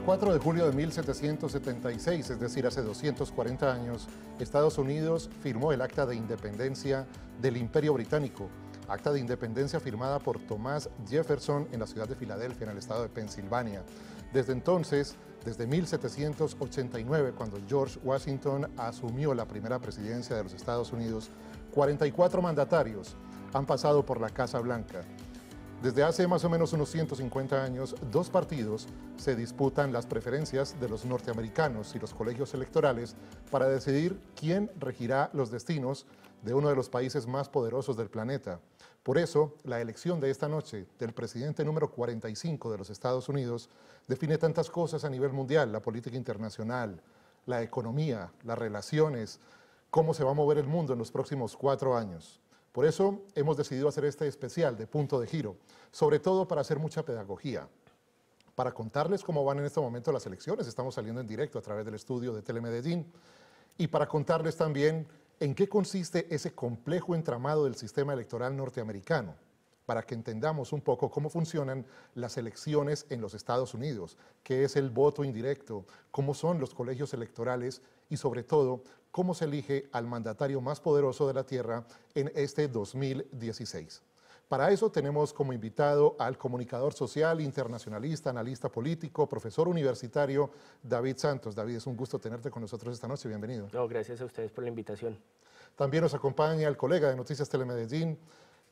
El 4 de julio de 1776, es decir, hace 240 años, Estados Unidos firmó el Acta de Independencia del Imperio Británico, acta de independencia firmada por Thomas Jefferson en la ciudad de Filadelfia, en el estado de Pensilvania. Desde entonces, desde 1789, cuando George Washington asumió la primera presidencia de los Estados Unidos, 44 mandatarios han pasado por la Casa Blanca desde hace más o menos unos 150 años, dos partidos se disputan las preferencias de los norteamericanos y los colegios electorales para decidir quién regirá los destinos de uno de los países más poderosos del planeta. Por eso, la elección de esta noche del presidente número 45 de los Estados Unidos define tantas cosas a nivel mundial, la política internacional, la economía, las relaciones, cómo se va a mover el mundo en los próximos cuatro años. Por eso hemos decidido hacer este especial de punto de giro, sobre todo para hacer mucha pedagogía, para contarles cómo van en este momento las elecciones. Estamos saliendo en directo a través del estudio de Telemedellín y para contarles también en qué consiste ese complejo entramado del sistema electoral norteamericano, para que entendamos un poco cómo funcionan las elecciones en los Estados Unidos, qué es el voto indirecto, cómo son los colegios electorales y sobre todo cómo se elige al mandatario más poderoso de la Tierra en este 2016. Para eso tenemos como invitado al comunicador social, internacionalista, analista político, profesor universitario, David Santos. David, es un gusto tenerte con nosotros esta noche. Bienvenido. gracias a ustedes por la invitación. También nos acompaña el colega de Noticias Telemedellín,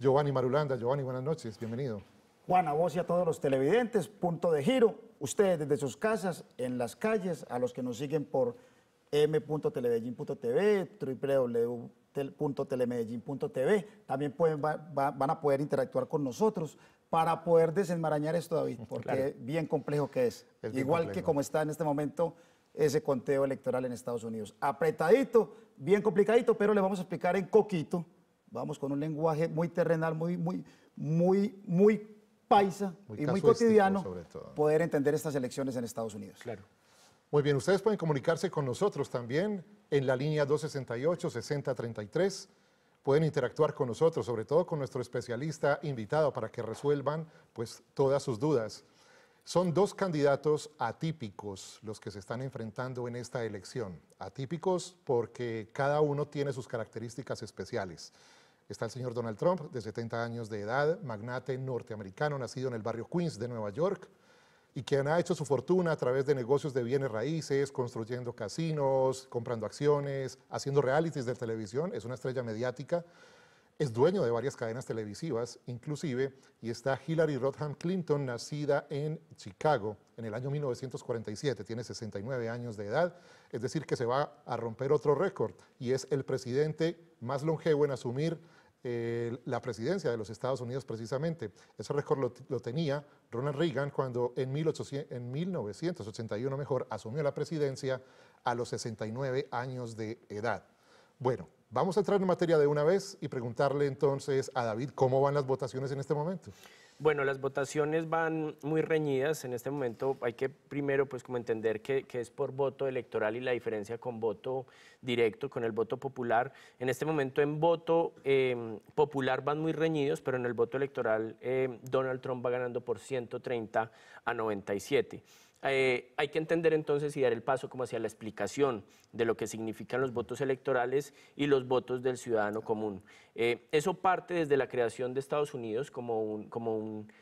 Giovanni Marulanda. Giovanni, buenas noches. Bienvenido. Juan, a vos y a todos los televidentes, punto de giro. Ustedes desde sus casas, en las calles, a los que nos siguen por M.telemedellin.tv, www.telemedellin.tv, También pueden, van a poder interactuar con nosotros para poder desenmarañar esto, David, porque bien complejo que es. Igual que como está en este momento ese conteo electoral en Estados Unidos. Apretadito, bien complicadito, pero le vamos a explicar en coquito. Vamos con un lenguaje muy terrenal, muy, muy, muy, muy paisa y muy cotidiano poder entender estas elecciones en Estados Unidos. Claro. Muy bien, ustedes pueden comunicarse con nosotros también en la línea 268-6033. Pueden interactuar con nosotros, sobre todo con nuestro especialista invitado, para que resuelvan pues, todas sus dudas. Son dos candidatos atípicos los que se están enfrentando en esta elección. Atípicos porque cada uno tiene sus características especiales. Está el señor Donald Trump, de 70 años de edad, magnate norteamericano, nacido en el barrio Queens de Nueva York y quien ha hecho su fortuna a través de negocios de bienes raíces, construyendo casinos, comprando acciones, haciendo realities de televisión, es una estrella mediática, es dueño de varias cadenas televisivas, inclusive, y está Hillary Rodham Clinton, nacida en Chicago en el año 1947, tiene 69 años de edad, es decir, que se va a romper otro récord y es el presidente más longevo en asumir eh, la presidencia de los Estados Unidos precisamente. Ese récord lo, tenía Ronald Reagan cuando en, en 1981 mejor, asumió la presidencia a los 69 años de edad. Bueno, vamos a entrar en materia de una vez y preguntarle entonces a David cómo van las votaciones en este momento. Bueno, las votaciones van muy reñidas. En este momento hay que primero pues como entender que, es por voto electoral y la diferencia con voto directo, con el voto popular. En este momento en voto em, popular van muy reñidos, pero en el voto electoral em, Donald Trump va ganando por 130 a 97. Eh, hay que entender entonces y dar el paso como hacia la explicación de lo que significan los votos electorales y los votos del ciudadano común. Eh, eso parte desde la creación de Estados Unidos como un, como un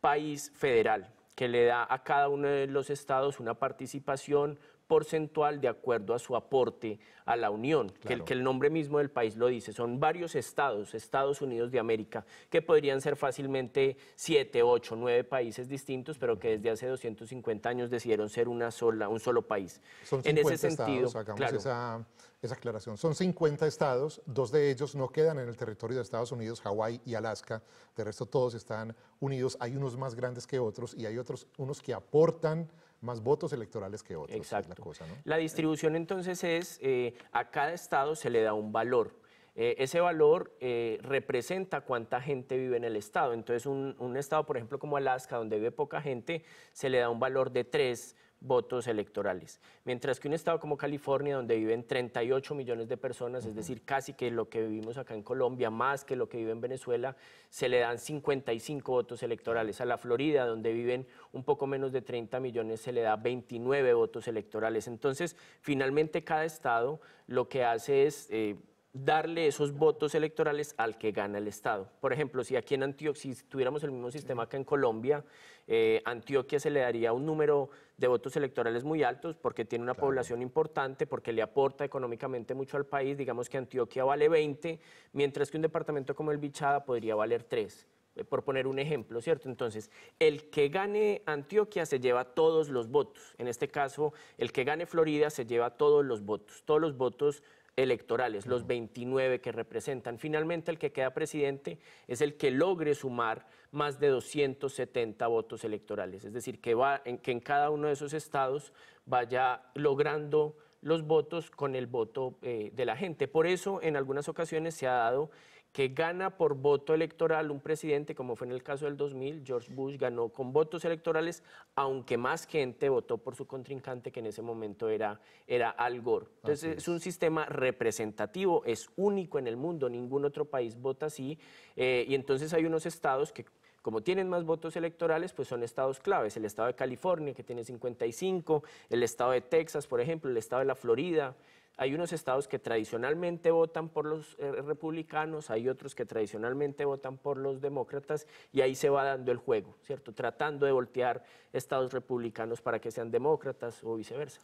país federal que le da a cada uno de los estados una participación porcentual de acuerdo a su aporte a la Unión, que, el, nombre mismo del país lo dice. Son varios estados, Estados Unidos de América, que podrían ser fácilmente siete, ocho, nueve países distintos, pero que desde hace 250 años decidieron ser una sola, un solo país. en ese sentido, hagamos esa, esa aclaración. Son 50 estados, dos de ellos no quedan en el territorio de Estados Unidos, Hawái y Alaska. De resto, todos están unidos. Hay unos más grandes que otros y hay otros, unos que aportan más votos electorales que otros. Exacto. la, cosa, ¿no? la distribución entonces es, eh, a cada estado se le da un valor. Eh, ese valor eh, representa cuánta gente vive en el estado. Entonces, un, estado, por ejemplo, como Alaska, donde vive poca gente, se le da un valor de tres votos electorales. Mientras que un estado como California, donde viven 38 millones de personas, es decir, casi que lo que vivimos acá en Colombia, más que lo que vive en Venezuela, se le dan 55 votos electorales. A la Florida, donde viven un poco menos de 30 millones, se le da 29 votos electorales. Entonces, finalmente cada estado lo que hace es... Eh, darle esos votos electorales al que gana el Estado. Por ejemplo, si aquí en Antioquia, si tuviéramos el mismo sistema acá en Colombia, eh, Antioquia se le daría un número de votos electorales muy altos, porque tiene una población importante, porque le aporta económicamente mucho al país. Digamos que Antioquia vale 20, mientras que un departamento como el Bichada podría valer 3 eh, por poner un ejemplo, ¿cierto? Entonces, el que gane Antioquia se lleva todos los votos. En este caso, el que gane Florida se lleva todos los votos. Todos los votos electorales, los 29 que representan. Finalmente, el que queda presidente es el que logre sumar más de 270 votos electorales, es decir, que, va, en, que en cada uno de esos estados vaya logrando los votos con el voto eh, de la gente. Por eso en algunas ocasiones se ha dado que gana por voto electoral un presidente, como fue en el caso del 2000, George Bush ganó con votos electorales, aunque más gente votó por su contrincante, que en ese momento era, era Al Gore. Entonces es. un sistema representativo, es único en el mundo, ningún otro país vota así, eh, y entonces hay unos estados que como tienen más votos electorales, pues son estados claves. El estado de California, que tiene 55, el estado de Texas, por ejemplo, el estado de la Florida, hay unos estados que tradicionalmente votan por los eh, republicanos, hay otros que tradicionalmente votan por los demócratas y ahí se va dando el juego, ¿cierto? Tratando de voltear estados republicanos para que sean demócratas o viceversa.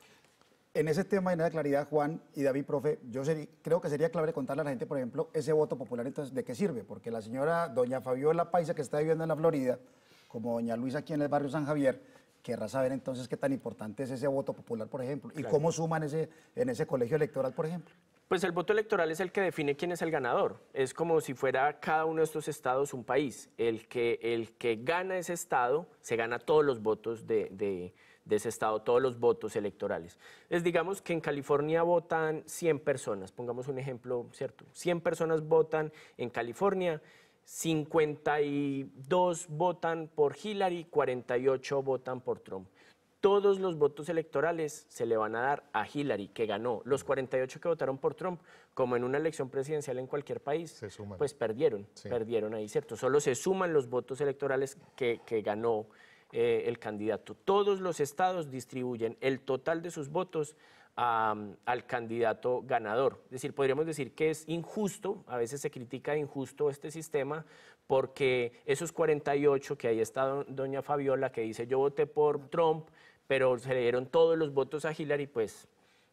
En ese tema en nada claridad, Juan y David, profe, yo creo que sería clave contarle a la gente, por ejemplo, ese voto popular, entonces, ¿de qué sirve? Porque la señora doña Fabiola Paisa, que está viviendo en la Florida, como doña Luisa aquí en el barrio San Javier, querrá saber entonces qué tan importante es ese voto popular, por ejemplo, y cómo suman ese, en ese colegio electoral, por ejemplo. Pues el voto electoral es el que define quién es el ganador. Es como si fuera cada uno de estos estados un país. El que, el que gana ese estado se gana todos los votos de, ese estado, todos los votos electorales. Es digamos que en California votan 100 personas, pongamos un ejemplo, ¿cierto? 100 personas votan en California, 52 votan por Hillary, 48 votan por Trump. Todos los votos electorales se le van a dar a Hillary, que ganó. Los 48 que votaron por Trump, como en una elección presidencial en cualquier país, pues perdieron, perdieron ahí, ¿cierto? Solo se suman los votos electorales que, ganó eh, el candidato. Todos los estados distribuyen el total de sus votos al candidato ganador. Es decir, podríamos decir que es injusto, a veces se critica injusto este sistema, porque esos 48 que ahí está doña Fabiola que dice yo voté por Trump, pero se le dieron todos los votos a Hillary, pues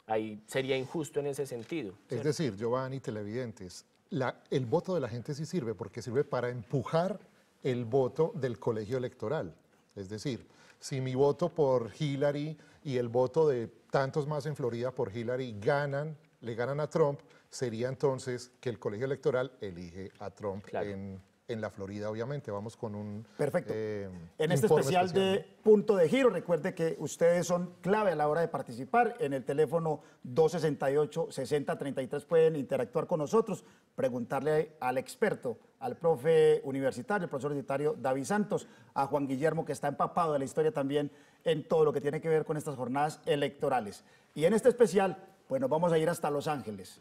ahí sería injusto en ese sentido. Es decir, Giovanni, televidentes, la, el voto de la gente sí sirve porque sirve para empujar el voto del colegio electoral. Es decir, si mi voto por Hillary y el voto de tantos más en Florida por Hillary ganan, le ganan a Trump, sería entonces que el colegio electoral elige a Trump en en la Florida, obviamente. Vamos con un. Perfecto. Eh, en este especial, de Punto de Giro, recuerde que ustedes son clave a la hora de participar. En el teléfono 268-6033 pueden interactuar con nosotros, preguntarle al experto, al profe universitario, al profesor universitario David Santos, a Juan Guillermo, que está empapado de la historia también en todo lo que tiene que ver con estas jornadas electorales. Y en este especial, pues nos vamos a ir hasta Los Ángeles,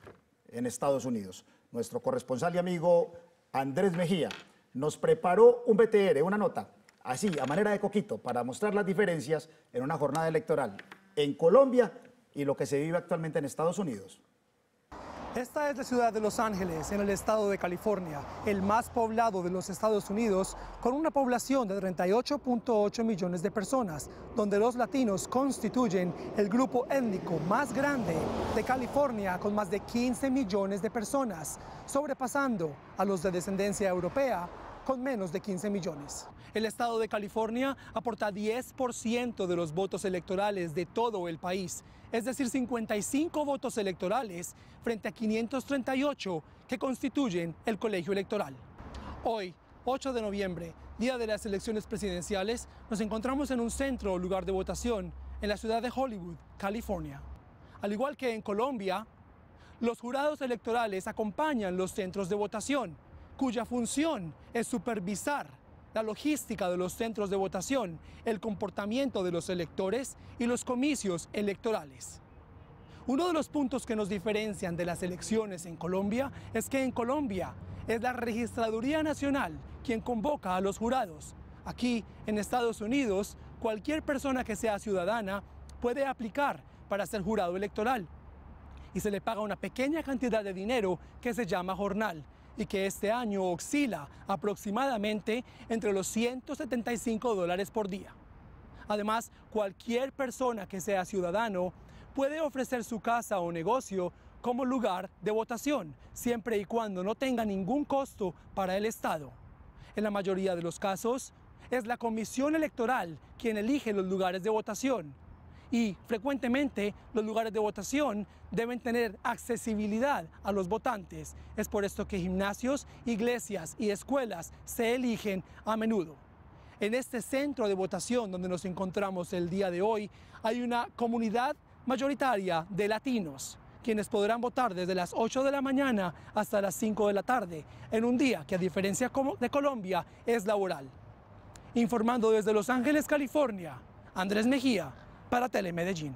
en Estados Unidos. Nuestro corresponsal y amigo Andrés Mejía, nos preparó un BTR, una nota, así, a manera de coquito, para mostrar las diferencias en una jornada electoral en Colombia y lo que se vive actualmente en Estados Unidos. Esta es la ciudad de Los Ángeles, en el estado de California, el más poblado de los Estados Unidos, con una población de 38.8 millones de personas, donde los latinos constituyen el grupo étnico más grande de California, con más de 15 millones de personas, sobrepasando a los de descendencia europea con menos de 15 millones. El estado de California aporta 10% de los votos electorales de todo el país, es decir, 55 votos electorales frente a 538 que constituyen el colegio electoral. Hoy, 8 de noviembre, día de las elecciones presidenciales, nos encontramos en un centro o lugar de votación en la ciudad de Hollywood, California. Al igual que en Colombia, los jurados electorales acompañan los centros de votación, cuya función es supervisar la logística de los centros de votación, el comportamiento de los electores y los comicios electorales. Uno de los puntos que nos diferencian de las elecciones en Colombia es que en Colombia es la Registraduría Nacional quien convoca a los jurados. Aquí, en Estados Unidos, cualquier persona que sea ciudadana puede aplicar para ser jurado electoral y se le paga una pequeña cantidad de dinero que se llama jornal, y que este año oscila aproximadamente entre los 175 dólares por día. Además, cualquier persona que sea ciudadano puede ofrecer su casa o negocio como lugar de votación, siempre y cuando no tenga ningún costo para el Estado. En la mayoría de los casos, es la Comisión Electoral quien elige los lugares de votación y frecuentemente los lugares de votación deben tener accesibilidad a los votantes. Es por esto que gimnasios, iglesias y escuelas se eligen a menudo. En este centro de votación donde nos encontramos el día de hoy hay una comunidad mayoritaria de latinos quienes podrán votar desde las 8 de la mañana hasta las 5 de la tarde, en un día que a diferencia de Colombia es laboral. Informando desde Los Ángeles, California, Andrés Mejía, para Telemedellín.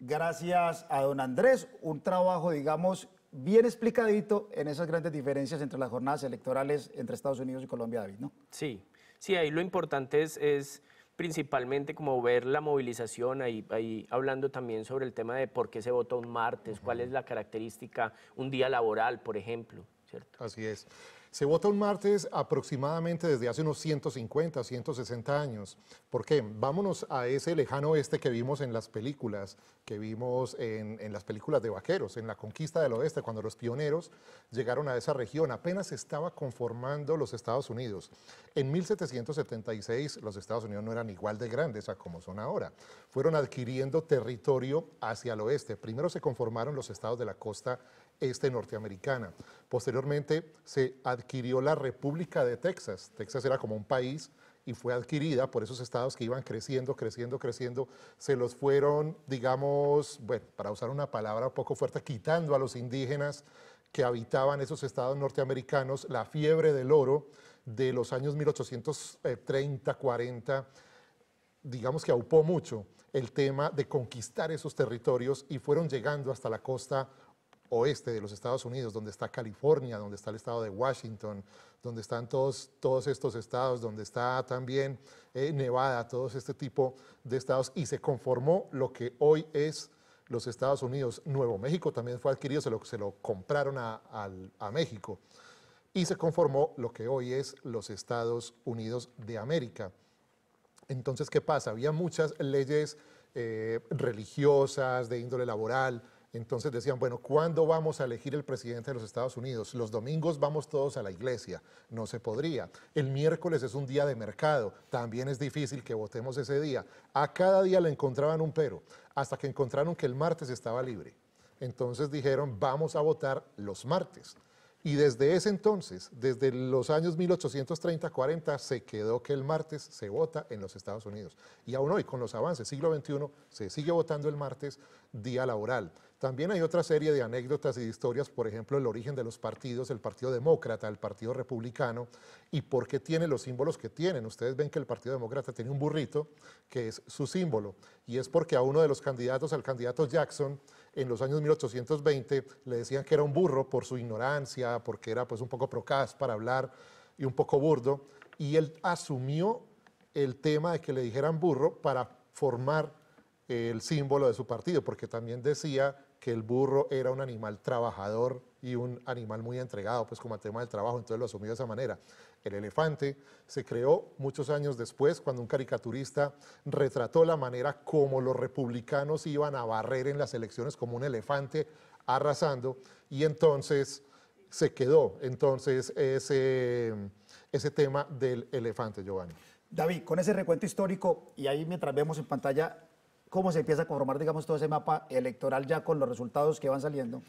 Gracias a don Andrés, un trabajo, digamos, bien explicadito en esas grandes diferencias entre las jornadas electorales entre Estados Unidos y Colombia, David, ¿no? Sí, sí, ahí lo importante es, principalmente como ver la movilización, ahí, ahí, hablando también sobre el tema de por qué se votó un martes, cuál es la característica, un día laboral, por ejemplo, ¿cierto? Así es. Se vota un martes aproximadamente desde hace unos 150, 160 años. ¿Por qué? Vámonos a ese lejano oeste que vimos en las películas, que vimos en, las películas de vaqueros, en la conquista del oeste, cuando los pioneros llegaron a esa región. Apenas estaba conformando los Estados Unidos. En 1776 los Estados Unidos no eran igual de grandes a como son ahora. Fueron adquiriendo territorio hacia el oeste. Primero se conformaron los estados de la costa este norteamericana. Posteriormente se adquirió la República de Texas. Texas era como un país y fue adquirida por esos estados que iban creciendo, creciendo, creciendo, se los fueron, digamos, bueno, para usar una palabra un poco fuerte, quitando a los indígenas que habitaban esos estados norteamericanos, la fiebre del oro de los años 1830, 40, digamos que aupó mucho el tema de conquistar esos territorios y fueron llegando hasta la costa oeste de los Estados Unidos, donde está California, donde está el estado de Washington, donde están todos, todos estos estados, donde está también eh, Nevada, todos este tipo de estados, y se conformó lo que hoy es los Estados Unidos. Nuevo México también fue adquirido, se lo, se lo compraron a, México, y se conformó lo que hoy es los Estados Unidos de América. Entonces, ¿qué pasa? Había muchas leyes eh, religiosas, de índole laboral, entonces decían, bueno, ¿cuándo vamos a elegir el presidente de los Estados Unidos? Los domingos vamos todos a la iglesia, no se podría. El miércoles es un día de mercado, también es difícil que votemos ese día. A cada día le encontraban un pero, hasta que encontraron que el martes estaba libre. Entonces dijeron, vamos a votar los martes. Y desde ese entonces, desde los años 1830-40, se quedó que el martes se vota en los Estados Unidos. Y aún hoy, con los avances, siglo XXI, se sigue votando el martes día laboral. También hay otra serie de anécdotas y de historias, por ejemplo, el origen de los partidos, el Partido Demócrata, el Partido Republicano, y por qué tiene los símbolos que tienen. Ustedes ven que el Partido Demócrata tiene un burrito, que es su símbolo, y es porque a uno de los candidatos, al candidato Jackson, en los años 1820 le decían que era un burro por su ignorancia, porque era pues un poco procaz para hablar y un poco burdo, y él asumió el tema de que le dijeran burro para formar el símbolo de su partido, porque también decía que el burro era un animal trabajador y un animal muy entregado, pues como al tema del trabajo, entonces lo asumió de esa manera el elefante, se creó muchos años después cuando un caricaturista retrató la manera como los republicanos iban a barrer en las elecciones como un elefante arrasando y entonces se quedó entonces ese, ese tema del elefante, Giovanni. David, con ese recuento histórico y ahí mientras vemos en pantalla cómo se empieza a conformar, digamos, todo ese mapa electoral ya con los resultados que van saliendo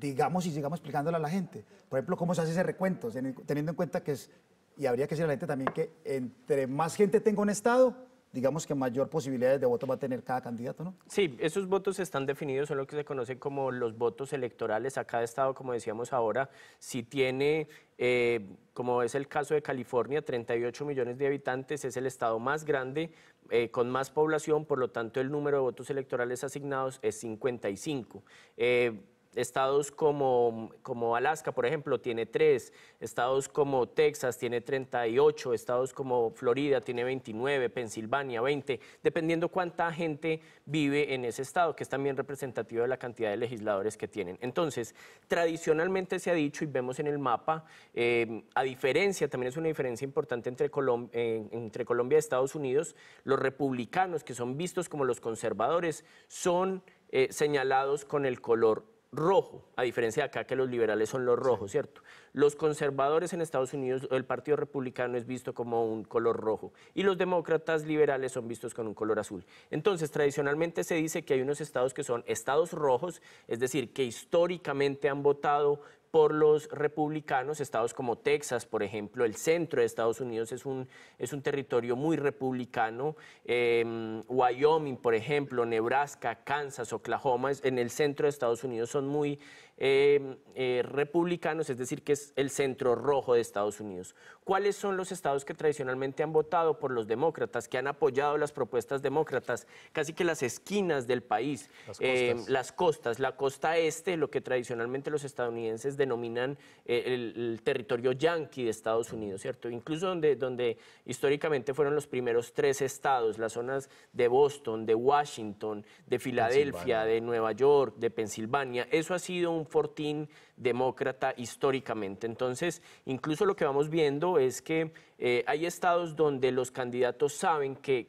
digamos y sigamos explicándole a la gente. Por ejemplo, cómo se hace ese recuento, teniendo en cuenta que es, y habría que decir a la gente también que entre más gente tenga un Estado, digamos que mayor posibilidades de voto va a tener cada candidato, ¿no? Sí, esos votos están definidos, son lo que se conocen como los votos electorales a cada estado, como decíamos ahora, si tiene, eh, como es el caso de California, 38 millones de habitantes, es el estado más grande, eh, con más población, por lo tanto el número de votos electorales asignados es 55. Eh, Estados como, como Alaska, por ejemplo, tiene tres, estados como Texas tiene 38, estados como Florida tiene 29, Pensilvania 20, dependiendo cuánta gente vive en ese estado, que es también representativo de la cantidad de legisladores que tienen. Entonces, tradicionalmente se ha dicho y vemos en el mapa, eh, a diferencia, también es una diferencia importante eh, entre, Colombia y Estados Unidos, los republicanos, que son vistos como los conservadores, son... Eh, señalados con el color rojo, a diferencia de acá que los liberales son los rojos, ¿cierto? Los conservadores en Estados Unidos, el Partido Republicano es visto como un color rojo y los demócratas liberales son vistos con un color azul. Entonces, tradicionalmente se dice que hay unos estados que son estados rojos, es decir, que históricamente han votado por los republicanos. Estados como Texas, por ejemplo, el centro de Estados Unidos es un, es un territorio muy republicano. Em, Wyoming, por ejemplo, Nebraska, Kansas, Oklahoma, en el centro de Estados Unidos son muy Em, eh, republicanos, es decir, que es el centro rojo de Estados Unidos. ¿Cuáles son los estados que tradicionalmente han votado por los demócratas, que han apoyado las propuestas demócratas? Casi que las esquinas del país, las em, costas, la costa este, lo que tradicionalmente los estadounidenses denominan eh, el, territorio yanqui de Estados Unidos, ¿cierto? Incluso donde, donde históricamente fueron los primeros tres estados, las zonas de Boston, de Washington, de Filadelfia, de Nueva York, de Pensilvania. Eso ha sido un fortín demócrata históricamente. Entonces, incluso lo que vamos viendo es que eh, hay estados donde los candidatos saben que,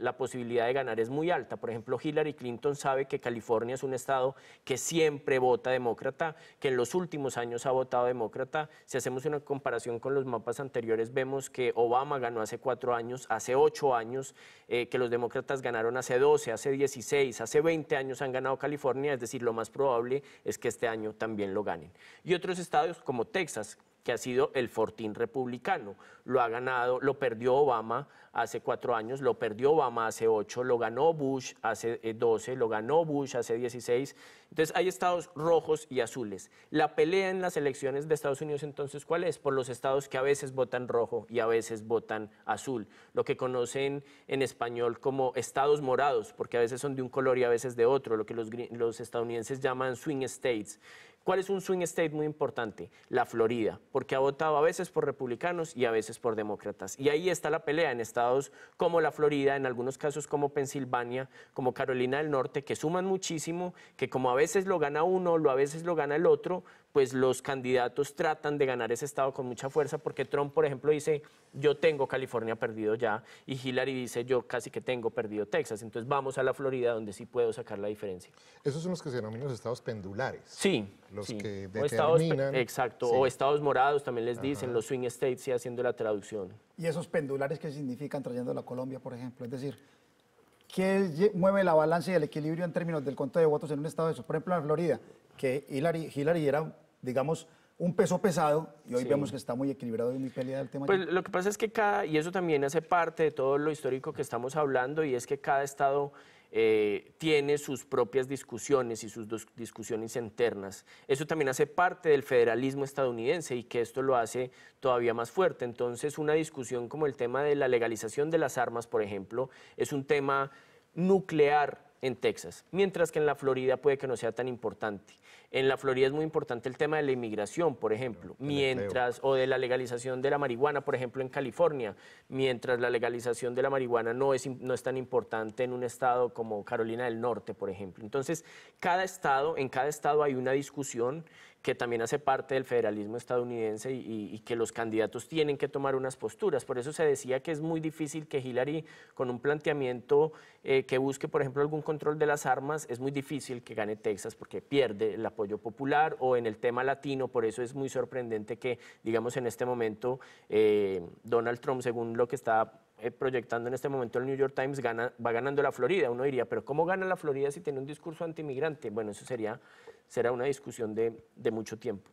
la posibilidad de ganar es muy alta. Por ejemplo, Hillary Clinton sabe que California es un estado que siempre vota demócrata, que en los últimos años ha votado demócrata. Si hacemos una comparación con los mapas anteriores, vemos que Obama ganó hace cuatro años, hace ocho años, eh, que los demócratas ganaron hace 12, hace 16, hace veinte años han ganado California, es decir, lo más probable es que este año también lo ganen. Y otros estados como Texas, que ha sido el fortín republicano. Lo ha ganado, lo perdió Obama hace cuatro años, lo perdió Obama hace ocho, lo ganó Bush hace eh, doce, lo ganó Bush hace dieciséis. Entonces hay estados rojos y azules. La pelea en las elecciones de Estados Unidos entonces, ¿cuál es? Por los estados que a veces votan rojo y a veces votan azul, lo que conocen en español como estados morados, porque a veces son de un color y a veces de otro, lo que los, los estadounidenses llaman swing states. ¿Cuál es un swing state muy importante? La Florida, porque ha votado a veces por republicanos y a veces por demócratas. Y ahí está la pelea en estados como la Florida, en algunos casos como Pensilvania, como Carolina del Norte, que suman muchísimo, que como a veces lo gana uno, lo a veces lo gana el otro, pues los candidatos tratan de ganar ese estado con mucha fuerza porque Trump, por ejemplo, dice, yo tengo California perdido ya, y Hillary dice, yo casi que tengo perdido Texas. Entonces vamos a la Florida donde sí puedo sacar la diferencia. Esos son los que se denominan los estados pendulares. Sí. Los que determinan... exacto, o estados morados también les dicen, los swing states, sí, haciendo la traducción. ¿Y esos pendulares qué significan trayendo a la Colombia, por ejemplo? Es decir, ¿qué mueve la balanza y el equilibrio en términos del conteo de votos en un estado de eso? Por ejemplo, en Florida, que Hillary, Hillary era digamos, un peso pesado y hoy vemos que está muy equilibrado y muy peleado el tema. Pues lo que pasa es que cada, y eso también hace parte de todo lo histórico que estamos hablando, y es que cada estado eh, tiene sus propias discusiones y sus discusiones internas. Eso también hace parte del federalismo estadounidense y que esto lo hace todavía más fuerte. Entonces, una discusión como el tema de la legalización de las armas, por ejemplo, es un tema nuclear en Texas, mientras que en la Florida puede que no sea tan importante. En la Florida es muy importante el tema de la inmigración, por ejemplo, mientras o de la legalización de la marihuana, por ejemplo, en California, mientras la legalización de la marihuana no es, no es tan importante en un estado como Carolina del Norte, por ejemplo. Entonces, cada estado, en cada estado hay una discusión que también hace parte del federalismo estadounidense y, que los candidatos tienen que tomar unas posturas. Por eso se decía que es muy difícil que Hillary, con un planteamiento eh, que busque, por ejemplo, algún control de las armas, es muy difícil que gane Texas porque pierde el apoyo popular o en el tema latino. Por eso es muy sorprendente que, digamos, en este momento eh, Donald Trump, según lo que está eh, proyectando en este momento el New York Times, gana, va ganando la Florida. Uno diría, pero ¿cómo gana la Florida si tiene un discurso antimigrante? Bueno, eso sería será una discusión de, de mucho tiempo.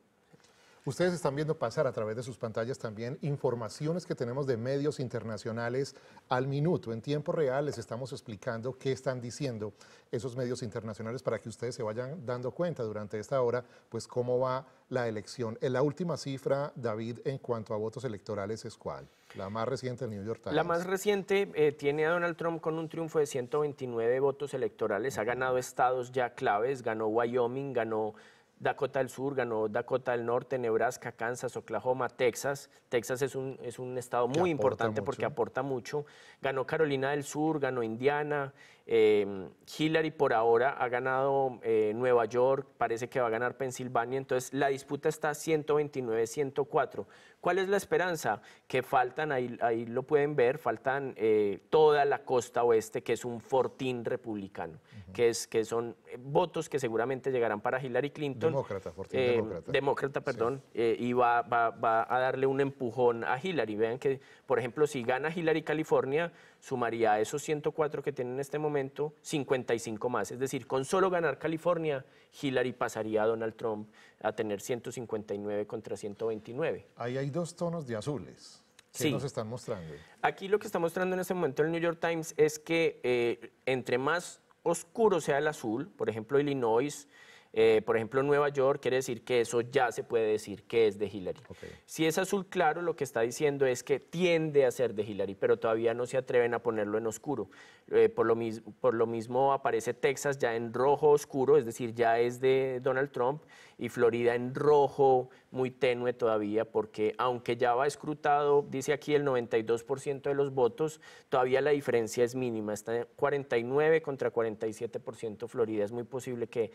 Ustedes están viendo pasar a través de sus pantallas también informaciones que tenemos de medios internacionales al minuto. En tiempo real les estamos explicando qué están diciendo esos medios internacionales para que ustedes se vayan dando cuenta durante esta hora, pues cómo va la elección. En eh, la última cifra, David, en cuanto a votos electorales, ¿es cuál? La más reciente del New York Times. La más reciente eh, tiene a Donald Trump con un triunfo de 129 votos electorales. Ha ganado estados ya claves, ganó Wyoming, ganó Dakota del Sur, ganó Dakota del Norte, Nebraska, Kansas, Oklahoma, Texas. Texas es un, es un estado muy importante porque aporta mucho. Ganó Carolina del Sur, ganó Indiana. Em, Hillary por ahora ha ganado eh, Nueva York, parece que va a ganar Pensilvania. Entonces la disputa está 129-104. ¿Cuál es la esperanza? Que faltan, ahí, ahí lo pueden ver, faltan eh, toda la costa oeste, que es un fortín republicano, que, es, que son eh, votos que seguramente llegarán para Hillary Clinton. Demócrata, fortín eh, demócrata. perdón, y va, va, a darle un empujón a Hillary. Vean que, por ejemplo, si gana Hillary California, sumaría a esos 104 que tiene en este momento 55 más. Es decir, con solo ganar California, Hillary pasaría a Donald Trump a tener 159 contra 129. Ahí hay dos tonos de azules. que nos están mostrando? Aquí lo que está mostrando en este momento el New York Times es que eh, entre más oscuro sea el azul, por ejemplo, Illinois, eh, por ejemplo, Nueva York, quiere decir que eso ya se puede decir que es de Hillary. Si es azul claro, lo que está diciendo es que tiende a ser de Hillary, pero todavía no se atreven a ponerlo en oscuro. Eh, por, lo mismo, por lo mismo aparece Texas ya en rojo oscuro, es decir, ya es de Donald Trump, y Florida en rojo muy tenue todavía, porque aunque ya va escrutado, dice aquí el 92% de los votos, todavía la diferencia es mínima, está en 49 contra 47% Florida, es muy posible que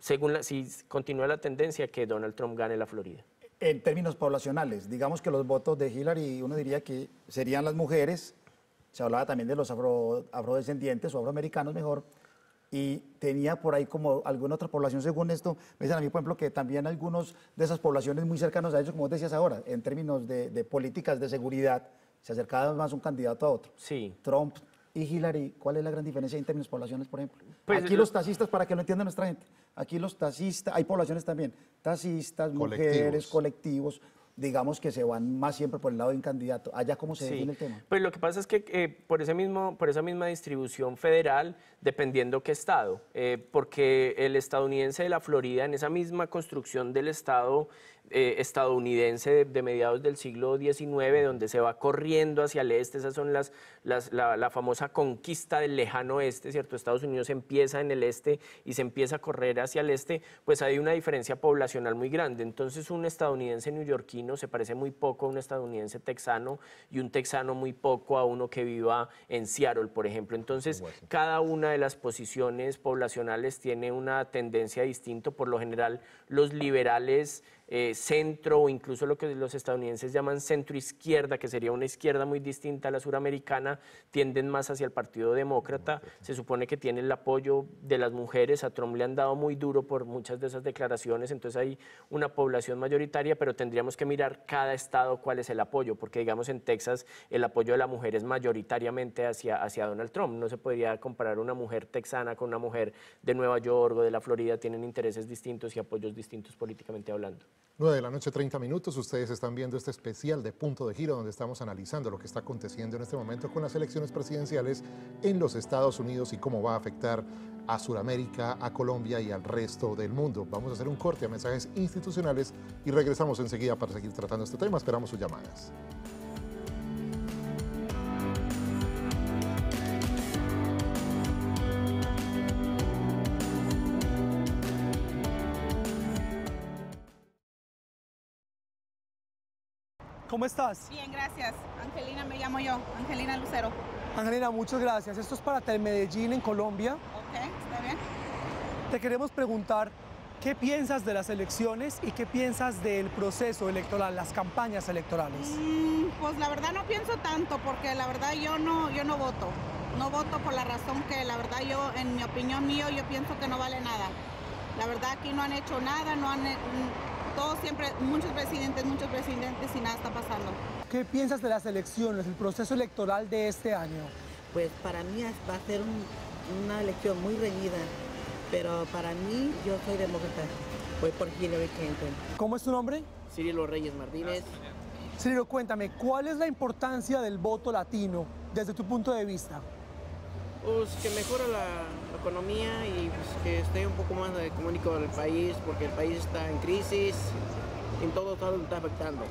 según si continúa la tendencia que Donald Trump gane la Florida. En términos poblacionales, digamos que los votos de Hillary, uno diría que serían las mujeres, se hablaba también de los afrodescendientes o afroamericanos mejor, y tenía por ahí como alguna otra población según esto. Me dicen a mí, por ejemplo, que también algunos de esas poblaciones muy cercanas a ellos, como decías ahora, en términos de, políticas de seguridad, se acercaba más un candidato a otro. Sí. Trump y Hillary, ¿cuál es la gran diferencia en términos poblacionales, por ejemplo? Pues Aquí los taxistas, para que lo entienda nuestra gente, Aquí los taxistas, hay poblaciones también, taxistas, mujeres, colectivos, digamos que se van más siempre por el lado de un candidato. ¿Allá cómo se ve define el tema? Pues lo que pasa es que eh, por, ese mismo, por esa misma distribución federal, dependiendo qué estado, eh, porque el estadounidense de la Florida, en esa misma construcción del estado eh, estadounidense de, mediados del siglo XIX, donde se va corriendo hacia el este, esas son las, las la, famosa conquista del lejano oeste, ¿cierto? Estados Unidos empieza en el este y se empieza a correr hacia el este, pues hay una diferencia poblacional muy grande. Entonces un estadounidense neoyorquino se parece muy poco a un estadounidense texano y un texano muy poco a uno que viva en Seattle, por ejemplo. Entonces, cada una de las posiciones poblacionales tiene una tendencia distinta. Por lo general, los liberales eh, centro o incluso lo que los estadounidenses llaman centro izquierda, que sería una izquierda muy distinta a la suramericana, tienden más hacia el Partido Demócrata. Se supone que tiene el apoyo de las mujeres. A Trump le han dado muy duro por muchas de esas declaraciones. Entonces hay una población mayoritaria, pero tendríamos que mirar cada estado cuál es el apoyo, porque digamos en Texas el apoyo de la mujer es mayoritariamente hacia, hacia Donald Trump. No se podría comparar una mujer texana con una mujer de Nueva York o de la Florida. Tienen intereses distintos y apoyos distintos políticamente hablando. 9 de la noche, 30 minutos. Ustedes están viendo este especial de Punto de Giro, donde estamos analizando lo que está aconteciendo en este momento con las elecciones presidenciales en los Estados Unidos y cómo va a afectar a Sudamérica, a Colombia y al resto del mundo. Vamos a hacer un corte a mensajes institucionales y regresamos enseguida para seguir tratando este tema. Esperamos sus llamadas. ¿Cómo estás? Bien, gracias. Angelina me llamo yo, Angelina Lucero. Angelina, muchas gracias. Esto es para Medellín en Colombia. Ok, está bien. Te queremos preguntar, ¿qué piensas de las elecciones y qué piensas del proceso electoral, las campañas electorales? Mm, pues la verdad no pienso tanto porque la verdad yo no, yo no voto. No voto por la razón que la verdad yo, en mi opinión mío, yo pienso que no vale nada. La verdad aquí no han hecho nada, no han todos siempre, muchos presidentes, muchos presidentes y nada está pasando. ¿Qué piensas de las elecciones, el proceso electoral de este año? Pues para mí va a ser una elección muy reñida, pero para mí yo soy demócrata. Voy por Hillary Clinton. ¿Cómo es tu nombre? Cirilo Reyes Martínez. Cirilo, cuéntame, ¿cuál es la importancia del voto latino desde tu punto de vista? Pues, que mejora la, economía y pues, que esté un poco más económico el país, porque el país está en crisis, en todo, está afectando.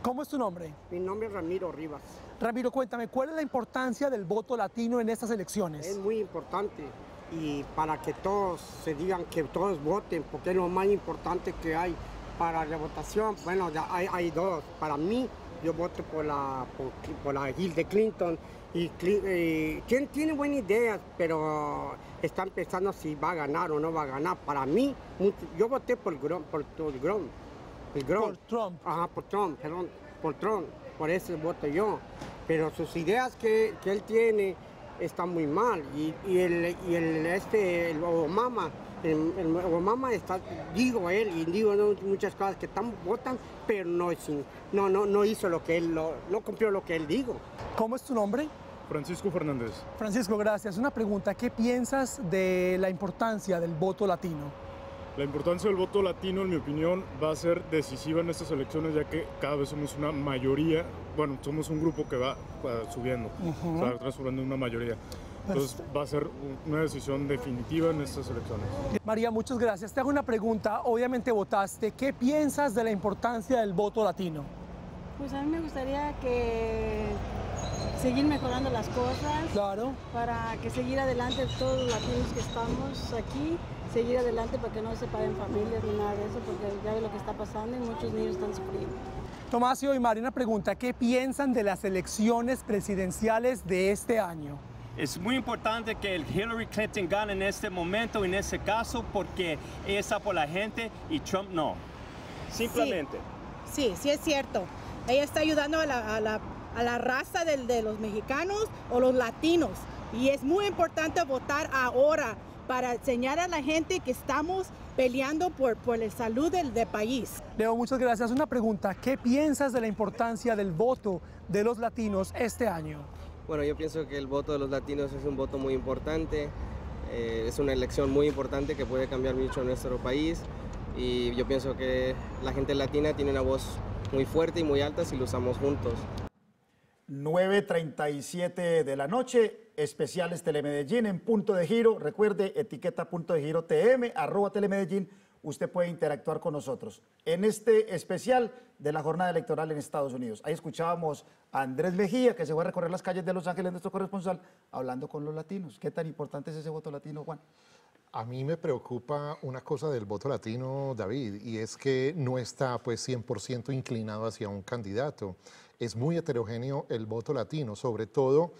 ¿Cómo es tu nombre? Mi nombre es Ramiro Rivas. Ramiro, cuéntame, ¿cuál es la importancia del voto latino en estas elecciones? Es muy importante y para que todos se digan que todos voten, porque es lo más importante que hay para la votación. Bueno, hay, hay dos. Para mí, yo voto por la, por, por Clinton y, quien tiene buenas ideas, pero está pensando si va a ganar o no va a ganar. Para mí, yo voté por por, Por Trump. Ajá, por Trump, perdón, por Trump. Por eso voto yo. Pero sus ideas que, que él tiene están muy mal. Y, el, este, el Obama, el, Obama está, digo él, y digo muchas cosas que están, votan, pero no, no, no, no hizo lo que él, lo, no cumplió lo que él dijo. ¿Cómo es tu nombre? Francisco Fernández. Francisco, gracias. Una pregunta, ¿qué piensas de la importancia del voto latino? La importancia del voto latino, en mi opinión, va a ser decisiva en estas elecciones, ya que cada vez somos una mayoría, bueno, somos un grupo que va subiendo, o transformando una mayoría. Entonces va a ser una decisión definitiva en estas elecciones. María, muchas gracias. Te hago una pregunta, obviamente votaste, ¿qué piensas de la importancia del voto latino? Pues a mí me gustaría que seguir mejorando las cosas. Claro. Para que seguir adelante todos los que estamos aquí, seguir adelante para que no se PAREN familias ni nada de eso, porque ya ve lo que está pasando y muchos niños están sufriendo. Tomasio y MARINA, una pregunta, ¿qué piensan de las elecciones presidenciales de este año? Es muy importante que el Hillary Clinton gane en este momento, en ESE caso, porque ella está por la gente y Trump no. Simplemente. Sí, sí, es cierto. Ella está ayudando a la a la raza de, de los mexicanos o los latinos. Y es muy importante votar ahora para enseñar a la gente que estamos peleando por, por la salud del, país. Leo, muchas gracias. Una pregunta, ¿qué piensas de la importancia del voto de los latinos este año? Bueno, yo pienso que el voto de los latinos es un voto muy importante, eh, es una elección muy importante que puede cambiar mucho nuestro país y yo pienso que la gente latina tiene una voz muy fuerte y muy alta si lo usamos juntos. 9.37 de la noche, especiales Telemedellín en punto de giro. Recuerde, etiqueta punto de giro TM, arroba Telemedellín. Usted puede interactuar con nosotros. En este especial de la jornada electoral en Estados Unidos. Ahí escuchábamos a Andrés Mejía, que se va a recorrer las calles de Los Ángeles, nuestro corresponsal, hablando con los latinos. ¿Qué tan importante es ese voto latino, Juan? A mí me preocupa una cosa del voto latino, David, y es que no está pues 100% inclinado hacia un candidato es muy heterogéneo el voto latino, sobre todo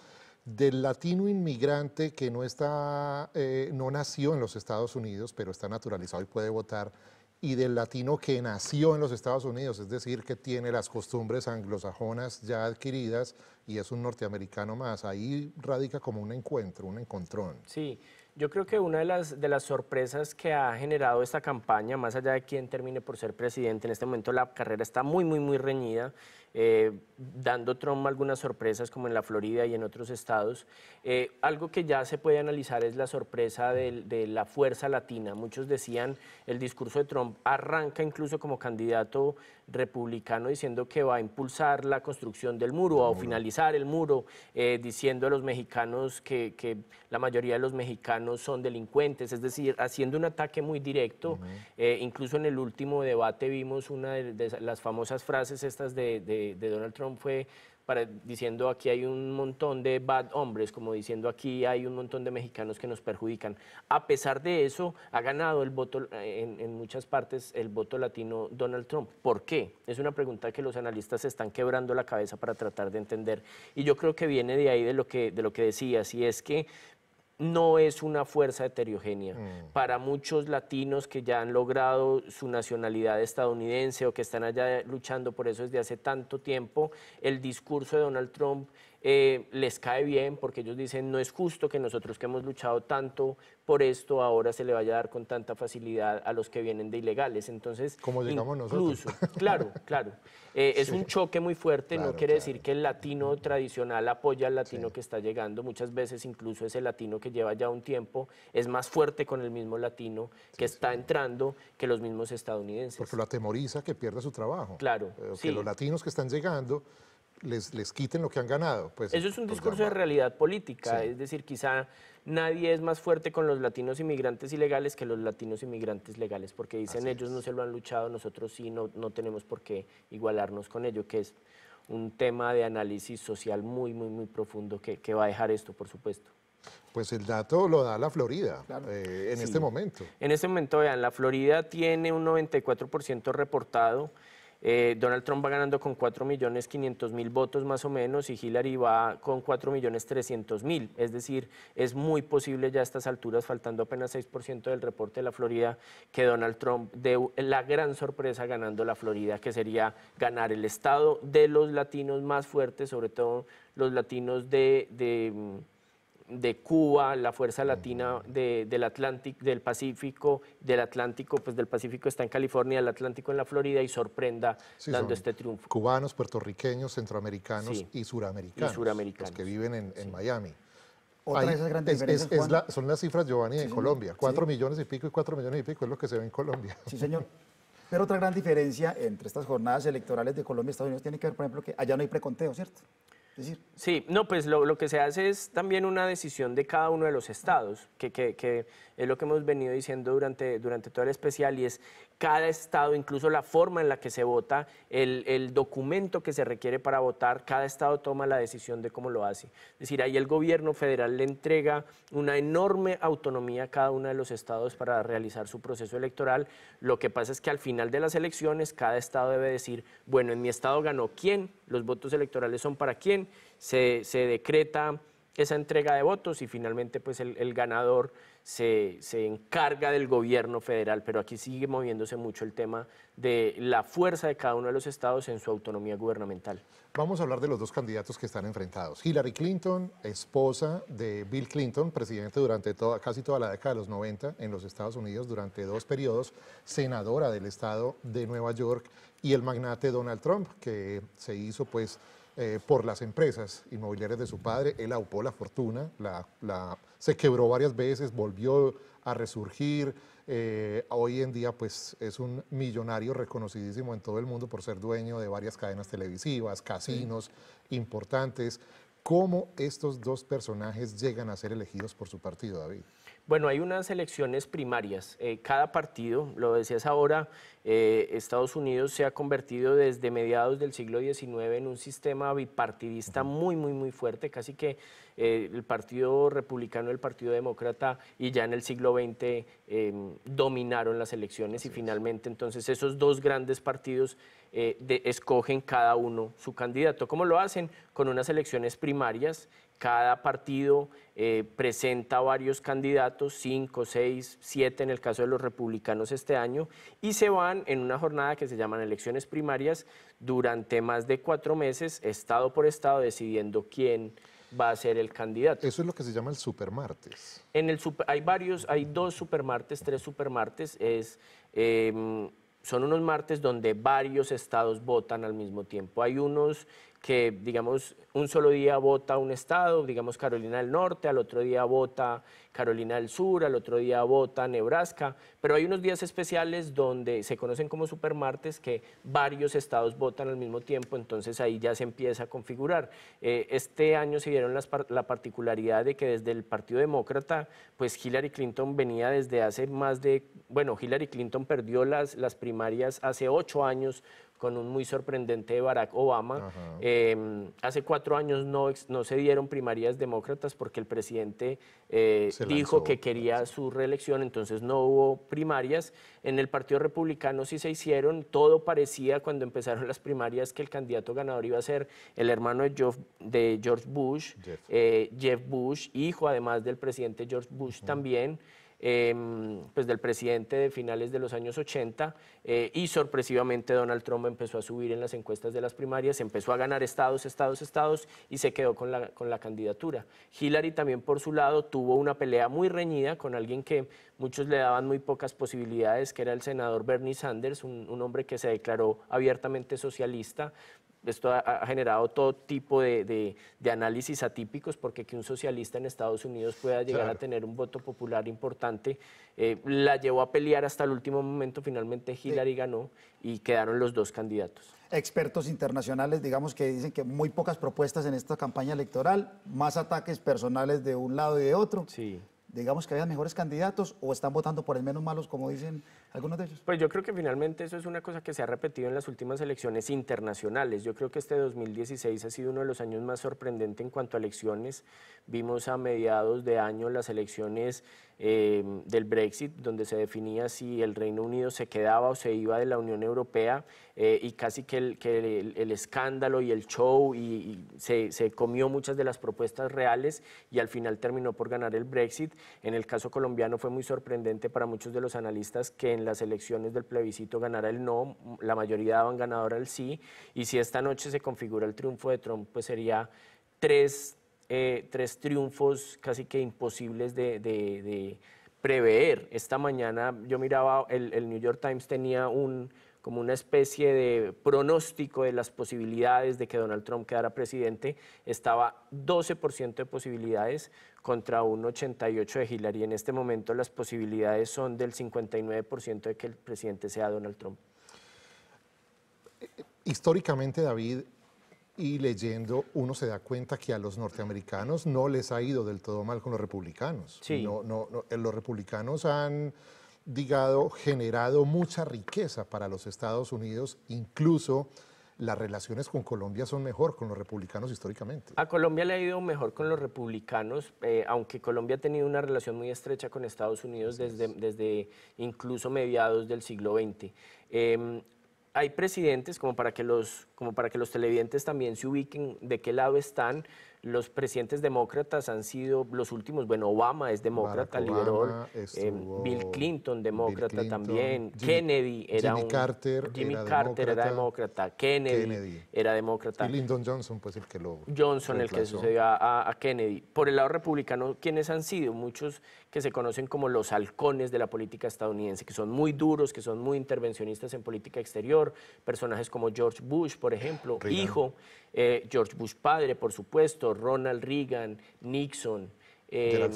del latino inmigrante que no, está, eh, no nació en los Estados Unidos, pero está naturalizado y puede votar, y del latino que nació en los Estados Unidos, es decir, que tiene las costumbres anglosajonas ya adquiridas y es un norteamericano más. Ahí radica como un encuentro, un encontrón. Sí, yo creo que una de las, de las sorpresas que ha generado esta campaña, más allá de quién termine por ser presidente, en este momento la carrera está muy, muy, muy reñida eh, dando Trump algunas sorpresas como en la Florida y en otros estados. Eh, algo que ya se puede analizar es la sorpresa de, la fuerza latina. Muchos decían, el discurso de Trump arranca incluso como candidato republicano diciendo que va a impulsar la construcción del muro o finalizar el muro, eh, diciendo a los mexicanos que, la mayoría de los mexicanos son delincuentes, es decir, haciendo un ataque muy directo. Eh, incluso en el último debate vimos una de, las famosas frases estas de de, Donald Trump fue para, diciendo aquí hay un montón de bad hombres, como diciendo aquí hay un montón de mexicanos que nos perjudican. A pesar de eso, ha ganado el voto eh, en, muchas partes el voto latino Donald Trump. ¿Por qué? Es una pregunta que los analistas están quebrando la cabeza para tratar de entender. Y yo creo que viene de ahí de lo que, de lo que decías, y es que no es una fuerza heterogénea. Mm. Para muchos latinos que ya han logrado su nacionalidad estadounidense o que están allá luchando por eso desde hace tanto tiempo, el discurso de Donald Trump eh, les cae bien porque ellos dicen no es justo que nosotros que hemos luchado tanto por esto ahora se le vaya a dar con tanta facilidad a los que vienen de ilegales. Entonces, como llegamos nosotros. Claro, claro. Eh, es un choque muy fuerte, no quiere decir que el latino tradicional apoya al latino que está llegando. Muchas veces incluso ese latino que lleva ya un tiempo es más fuerte con el mismo latino que está entrando que los mismos estadounidenses. Porque lo atemoriza que pierda su trabajo. Claro. Eh, que los latinos que están llegando les, quiten lo que han ganado. Pues, Eso es un pues, discurso de realidad política, es decir, quizá nadie es más fuerte con los latinos inmigrantes ilegales que los latinos inmigrantes legales, porque dicen ellos no se lo han luchado, nosotros sí, no, tenemos por qué igualarnos con ellos, que es un tema de análisis social muy, muy, muy profundo que, va a dejar esto, por supuesto. Pues el dato lo da la Florida eh, en este momento. En este momento, vean, la Florida tiene un 94% reportado. Eh, Donald Trump va ganando con 4.500.000 votos más o menos y Hillary va con 4.300.000. Es decir, es muy posible ya a estas alturas, faltando apenas 6% del reporte de la Florida, que Donald Trump dé la gran sorpresa ganando la Florida, que sería ganar el estado de los latinos más fuertes, sobre todo los latinos de mm, de Cuba, la Fuerza Latina del Atlántico, del Pacífico, del Atlántico, pues del Pacífico está en California, el Atlántico en la Florida y sorprenda dando este triunfo. Cubanos, puertorriqueños, centroamericanos y, suramericanos, los que viven en, Miami. Otra grandes son las cifras, Giovanni, en Colombia. Cuatro millones y pico y cuatro millones y pico es lo que se ve en Colombia. Sí, señor. Pero otra gran diferencia entre estas jornadas electorales de Colombia y Estados Unidos tiene que ver, por ejemplo, que allá no hay preconteo, ¿cierto? Sí, no, pues lo, que se hace es también una decisión de cada uno de los estados, que, es lo que hemos venido diciendo durante, durante todo el especial, y es cada estado, incluso la forma en la que se vota, el, documento que se requiere para votar, cada estado toma la decisión de cómo lo hace. Es decir, ahí el gobierno federal le entrega una enorme autonomía a cada uno de los estados para realizar su proceso electoral. Lo que pasa es que al final de las elecciones cada estado debe decir, bueno, en mi estado ganó quién, los votos electorales son para quién, se, se decreta esa entrega de votos y finalmente pues el, ganador se, se, encarga del gobierno federal, pero aquí sigue moviéndose mucho el tema de la fuerza de cada uno de los estados en su autonomía gubernamental. Vamos a hablar de los dos candidatos que están enfrentados. Hillary Clinton, esposa de Bill Clinton, presidente durante toda, casi toda la década de los 90 en los Estados Unidos, durante dos periodos, senadora del estado de Nueva York, y el magnate Donald Trump, que se hizo pues eh, por las empresas inmobiliarias de su padre. Él aupó la fortuna, se quebró varias veces, volvió a resurgir. Eh, hoy en día pues es un millonario reconocidísimo en todo el mundo por ser dueño de varias cadenas televisivas, casinos importantes. ¿Cómo estos dos personajes llegan a ser elegidos por su partido, David? Bueno, hay unas elecciones primarias. Eh, cada partido, lo decías ahora, eh, Estados Unidos se ha convertido desde mediados del siglo XIX en un sistema bipartidista muy, muy, muy fuerte, casi que eh, el Partido Republicano, y el Partido Demócrata y ya en el siglo XX em, dominaron las elecciones y finalmente entonces esos dos grandes partidos escogen cada uno su candidato. ¿Cómo lo hacen? Con unas elecciones primarias cada partido eh, presenta varios candidatos, cinco, seis, siete en el caso de los republicanos este año, y se van en una jornada que se llaman elecciones primarias durante más de cuatro meses, estado por estado, decidiendo quién va a ser el candidato. Eso es lo que se llama el supermartes. En el hay varios, hay dos supermartes, tres supermartes, es... Em, son unos martes donde varios estados votan al mismo tiempo. Hay unos que, digamos, un solo día vota un estado, digamos Carolina del Norte, al otro día vota Carolina del Sur, al otro día vota Nebraska, pero hay unos días especiales donde se conocen como supermartes que varios estados votan al mismo tiempo, entonces ahí ya se empieza a configurar. Eh, este año se dieron las, la particularidad de que desde el Partido Demócrata, pues Hillary Clinton venía desde hace más de, bueno, Hillary Clinton perdió las, las primarias hace ocho años con un muy sorprendente Barack Obama. Em, hace cuatro años no, no se dieron primarias demócratas porque el presidente eh, dijo que quería su reelección, entonces no hubo primarias. En el Partido Republicano sí se hicieron, todo parecía cuando empezaron las primarias que el candidato ganador iba a ser el hermano de, de George Bush, eh, Jeff. Bush, hijo además del presidente George Bush también. Em, pues del presidente de finales de los años 80 eh, y sorpresivamente Donald Trump empezó a subir en las encuestas de las primarias, empezó a ganar estados, estados, estados y se quedó con la, con la candidatura. Hillary también por su lado tuvo una pelea muy reñida con alguien que muchos le daban muy pocas posibilidades, que era el senador Bernie Sanders, un hombre que se declaró abiertamente socialista, esto ha, generado todo tipo de, análisis atípicos, porque que un socialista en Estados Unidos pueda llegar a tener un voto popular importante, eh, la llevó a pelear hasta el último momento, finalmente Hillary ganó y quedaron los dos candidatos. Expertos internacionales, digamos que dicen que muy pocas propuestas en esta campaña electoral, más ataques personales de un lado y de otro. Sí digamos que hayan mejores candidatos o están votando por el menos malos, como dicen algunos de ellos? Pues yo creo que finalmente eso es una cosa que se ha repetido en las últimas elecciones internacionales. Yo creo que este 2016 ha sido uno de los años más sorprendentes en cuanto a elecciones. Vimos a mediados de año las elecciones eh, del Brexit, donde se definía si el Reino Unido se quedaba o se iba de la Unión Europea eh, y casi que, el, escándalo y el show y, se, se, comió muchas de las propuestas reales y al final terminó por ganar el Brexit. En el caso colombiano fue muy sorprendente para muchos de los analistas que en las elecciones del plebiscito ganara el no, la mayoría daban ganador el sí, y si esta noche se configura el triunfo de Trump, pues sería tres, eh, triunfos casi que imposibles de, prever. Esta mañana yo miraba, el, New York Times tenía un, como una especie de pronóstico de las posibilidades de que Donald Trump quedara presidente, estaba 12% de posibilidades contra un 88 de Hillary. En este momento las posibilidades son del 59% de que el presidente sea Donald Trump. Históricamente, David, y leyendo, uno se da cuenta que a los norteamericanos no les ha ido del todo mal con los republicanos. no, eh, los republicanos han, digado, generado mucha riqueza para los Estados Unidos, incluso las relaciones con Colombia son mejor con los republicanos históricamente. A Colombia le ha ido mejor con los republicanos, eh, aunque Colombia ha tenido una relación muy estrecha con Estados Unidos desde, desde incluso mediados del siglo XX. Em, hay presidentes, como para, que los, como para que los televidentes también se ubiquen de qué lado están, los presidentes demócratas han sido los últimos, bueno, Obama es demócrata, Obama, eh, Bill Clinton demócrata también, Kennedy era Jimmy un, Carter, Jimmy Carter era demócrata, Kennedy, era demócrata. Y Lyndon Johnson, pues el que lo... Johnson, el que sucedió a, Kennedy. Por el lado republicano, ¿quiénes han sido? Muchos que se conocen como los halcones de la política estadounidense, que son muy duros, que son muy intervencionistas en política exterior, personajes como George Bush, por ejemplo, hijo, eh, George Bush padre, por supuesto, Ronald Reagan, Nixon, em,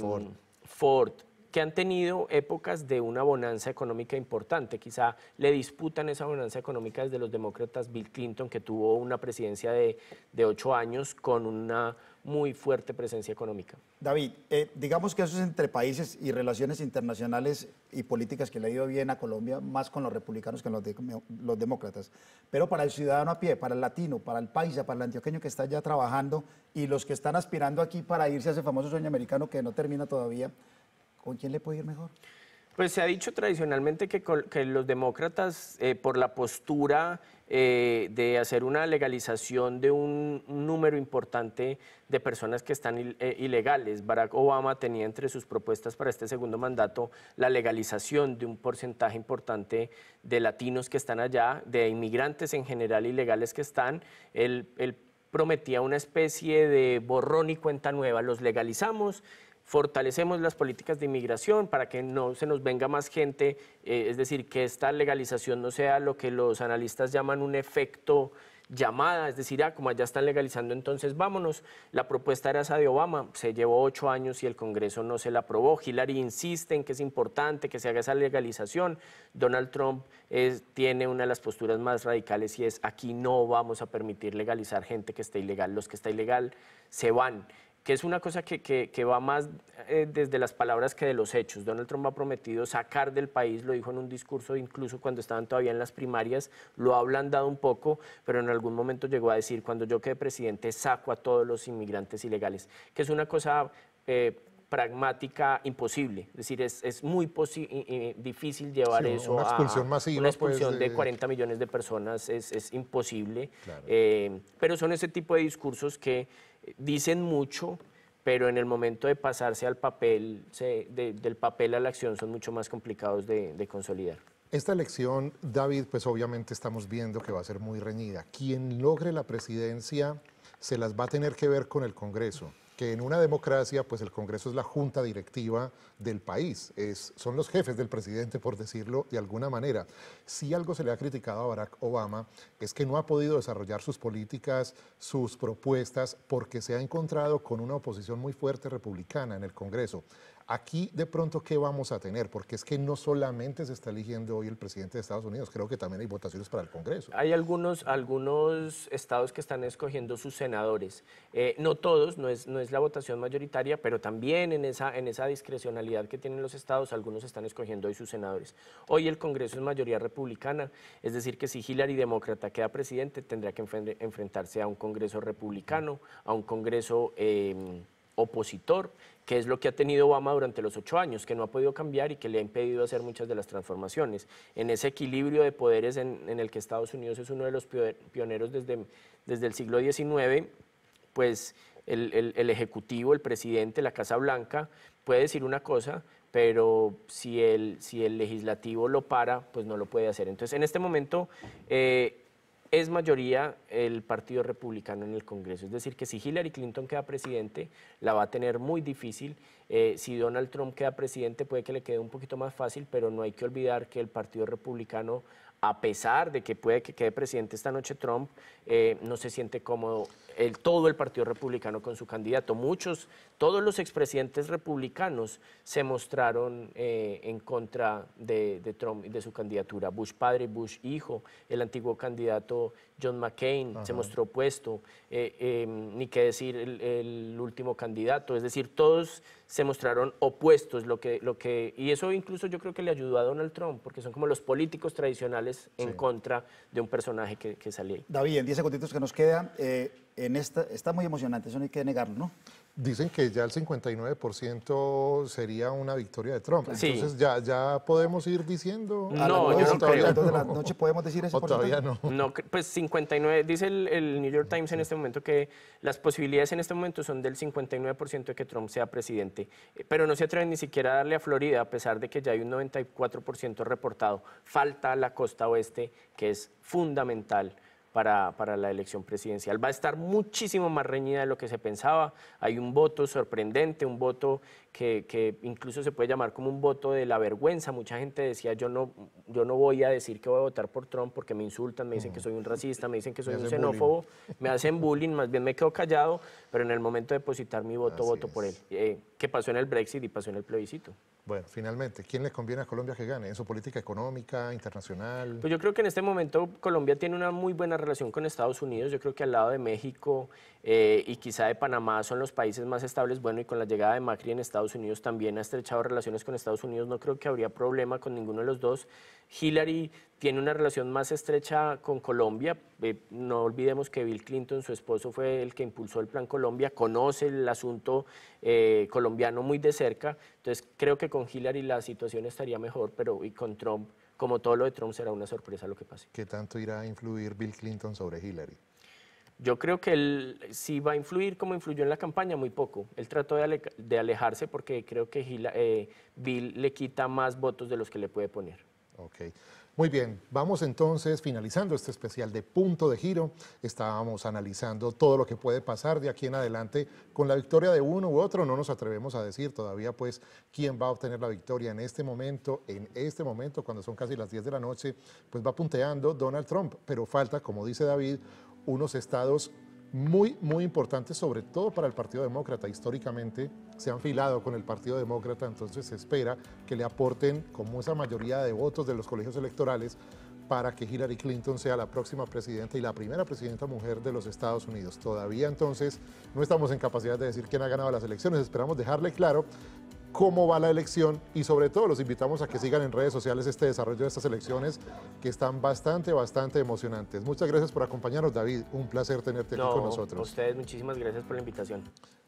Ford. que han tenido épocas de una bonanza económica importante. Quizá le disputan esa bonanza económica desde los demócratas Bill Clinton, que tuvo una presidencia de, de ocho años con una muy fuerte presencia económica. David, eh, digamos que eso es entre países y relaciones internacionales y políticas que le ha ido bien a Colombia, más con los republicanos que con los, los demócratas. Pero para el ciudadano a pie, para el latino, para el paisa, para el antioqueño que está ya trabajando y los que están aspirando aquí para irse a ese famoso sueño americano que no termina todavía, ¿con quién le puede ir mejor? Pues se ha dicho tradicionalmente que, los demócratas, eh, por la postura eh, de hacer una legalización de un número importante de personas que están eh, ilegales, Barack Obama tenía entre sus propuestas para este segundo mandato la legalización de un porcentaje importante de latinos que están allá, de inmigrantes en general ilegales que están. él prometía una especie de borrón y cuenta nueva, los legalizamos fortalecemos las políticas de inmigración para que no se nos venga más gente, eh, es decir, que esta legalización no sea lo que los analistas llaman un efecto llamada, es decir, ah, como allá están legalizando, entonces vámonos. La propuesta era esa de Obama, se llevó ocho años y el Congreso no se la aprobó. Hillary insiste en que es importante que se haga esa legalización. Donald Trump tiene una de las posturas más radicales y es aquí no vamos a permitir legalizar gente que está ilegal. Los que está ilegal se van que es una cosa que, que, va más eh, desde las palabras que de los hechos. Donald Trump ha prometido sacar del país, lo dijo en un discurso, incluso cuando estaban todavía en las primarias, lo ha ablandado un poco, pero en algún momento llegó a decir, cuando yo quede presidente, saco a todos los inmigrantes ilegales, que es una cosa... Eh, pragmática imposible. Es decir, es, es muy difícil llevar sí, eso una expulsión a masiva, una pues, expulsión de 40 millones de personas, es, es imposible. Eh, pero son ese tipo de discursos que dicen mucho, pero en el momento de pasarse al papel, del papel a la acción, son mucho más complicados de consolidar. Esta elección, David, pues obviamente estamos viendo que va a ser muy reñida. Quien logre la presidencia se las va a tener que ver con el Congreso que en una democracia, pues el Congreso es la junta directiva del país, es, son los jefes del presidente, por decirlo de alguna manera. Si algo se le ha criticado a Barack Obama es que no ha podido desarrollar sus políticas, sus propuestas, porque se ha encontrado con una oposición muy fuerte republicana en el Congreso. Aquí de pronto, ¿qué vamos a tener? Porque es que no solamente se está eligiendo hoy el presidente de Estados Unidos, creo que también hay votaciones para el Congreso. Hay algunos, algunos estados que están escogiendo sus senadores. Eh, no todos, no es, no es la votación mayoritaria, pero también en esa, en esa discrecionalidad que tienen los estados, algunos están escogiendo hoy sus senadores. Hoy el Congreso es mayoría republicana, es decir, que si Hillary demócrata queda presidente, tendrá que enfrentarse a un Congreso republicano, a un Congreso... Em, opositor, que es lo que ha tenido Obama durante los ocho años, que no ha podido cambiar y que le ha impedido hacer muchas de las transformaciones. En ese equilibrio de poderes en, el que Estados Unidos es uno de los pioneros desde, desde el siglo XIX, pues el, Ejecutivo, el presidente, la Casa Blanca puede decir una cosa, pero si el, si el legislativo lo para, pues no lo puede hacer. Entonces, en este momento, eh, es mayoría el Partido Republicano en el Congreso. Es decir, que si Hillary Clinton queda presidente, la va a tener muy difícil. Eh, si Donald Trump queda presidente, puede que le quede un poquito más fácil, pero no hay que olvidar que el Partido Republicano a pesar de que puede que quede presidente esta noche Trump, eh, no se siente cómodo el, todo el Partido Republicano con su candidato. Muchos, todos los expresidentes republicanos se mostraron eh, en contra de Trump y de su candidatura. Bush padre, Bush hijo, el antiguo candidato John McCain se mostró opuesto, eh, em, ni qué decir el, último candidato, es decir, todos se mostraron opuestos, lo que, lo que, y eso incluso yo creo que le ayudó a Donald Trump, porque son como los políticos tradicionales en contra de un personaje que, salió. salía David, en 10 segunditos que nos queda, eh, en esta, está muy emocionante, eso no hay que negarlo, ¿no? dicen que ya el 59% sería una victoria de Trump. Entonces ya, ya podemos ir diciendo. No, yo creo. de la noche podemos decir eso. todavía no. no. Pues 59, dice el, el, New York Times en este momento que las posibilidades en este momento son del 59% de que Trump sea presidente. Eh, pero no se atreven ni siquiera a darle a Florida, a pesar de que ya hay un 94% reportado. Falta la costa oeste, que es fundamental para, la elección presidencial. Va a estar muchísimo más reñida de lo que se pensaba. Hay un voto sorprendente, un voto que, incluso se puede llamar como un voto de la vergüenza. Mucha gente decía, yo no, yo no voy a decir que voy a votar por Trump porque me insultan, me dicen que mm. soy un racista, me dicen que soy un xenófobo, me hacen bullying, más bien me quedo callado, pero en el momento de depositar mi voto, voto por él. Eh, que pasó en el Brexit y pasó en el plebiscito. Bueno, finalmente, ¿quién le conviene a Colombia que gane? ¿En su política económica, internacional? Pues yo creo que en este momento Colombia tiene una muy buena relación con Estados Unidos. Yo creo que al lado de México eh, y quizá de Panamá son los países más estables. Bueno, y con la llegada de Macri en Estados Estados Unidos, también ha estrechado relaciones con Estados Unidos, no creo que habría problema con ninguno de los dos. Hillary tiene una relación más estrecha con Colombia, eh, no olvidemos que Bill Clinton, su esposo, fue el que impulsó el Plan Colombia, conoce el asunto eh, colombiano muy de cerca, entonces creo que con Hillary la situación estaría mejor, pero y con Trump, como todo lo de Trump, será una sorpresa lo que pase. ¿Qué tanto irá a influir Bill Clinton sobre Hillary? Yo creo que él sí va a influir como influyó en la campaña, muy poco. Él trató de, alejarse porque creo que eh, Bill le quita más votos de los que le puede poner. Ok. Muy bien, vamos entonces finalizando este especial de punto de giro. Estábamos analizando todo lo que puede pasar de aquí en adelante con la victoria de uno u otro. No nos atrevemos a decir todavía pues quién va a obtener la victoria en este momento, en este momento cuando son casi las 10 de la noche, pues va punteando Donald Trump, pero falta, como dice David, unos estados muy, muy importantes, sobre todo para el Partido Demócrata. Históricamente se han filado con el Partido Demócrata, entonces se espera que le aporten como esa mayoría de votos de los colegios electorales para que Hillary Clinton sea la próxima presidenta y la primera presidenta mujer de los Estados Unidos. Todavía entonces no estamos en capacidad de decir quién ha ganado las elecciones, esperamos dejarle claro cómo va la elección y sobre todo los invitamos a que sigan en redes sociales este desarrollo de estas elecciones que están bastante, bastante emocionantes. Muchas gracias por acompañarnos, David. Un placer tenerte aquí con nosotros. A ustedes muchísimas gracias por la invitación.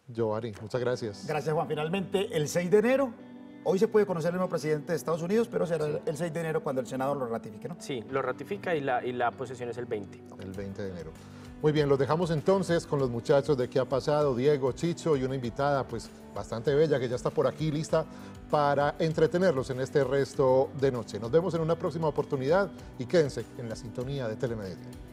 Giovanni, muchas gracias. Gracias, Juan. Finalmente, el 6 de enero Hoy se puede conocer el nuevo presidente de Estados Unidos, pero será el 6 de enero cuando el Senado lo ratifique, ¿no? Sí, lo ratifica y la, y la posesión es el 20. El 20 de enero. Muy bien, los dejamos entonces con los muchachos de qué ha pasado, Diego, Chicho y una invitada pues bastante bella que ya está por aquí lista para entretenerlos en este resto de noche. Nos vemos en una próxima oportunidad y quédense en la sintonía de Telemedia.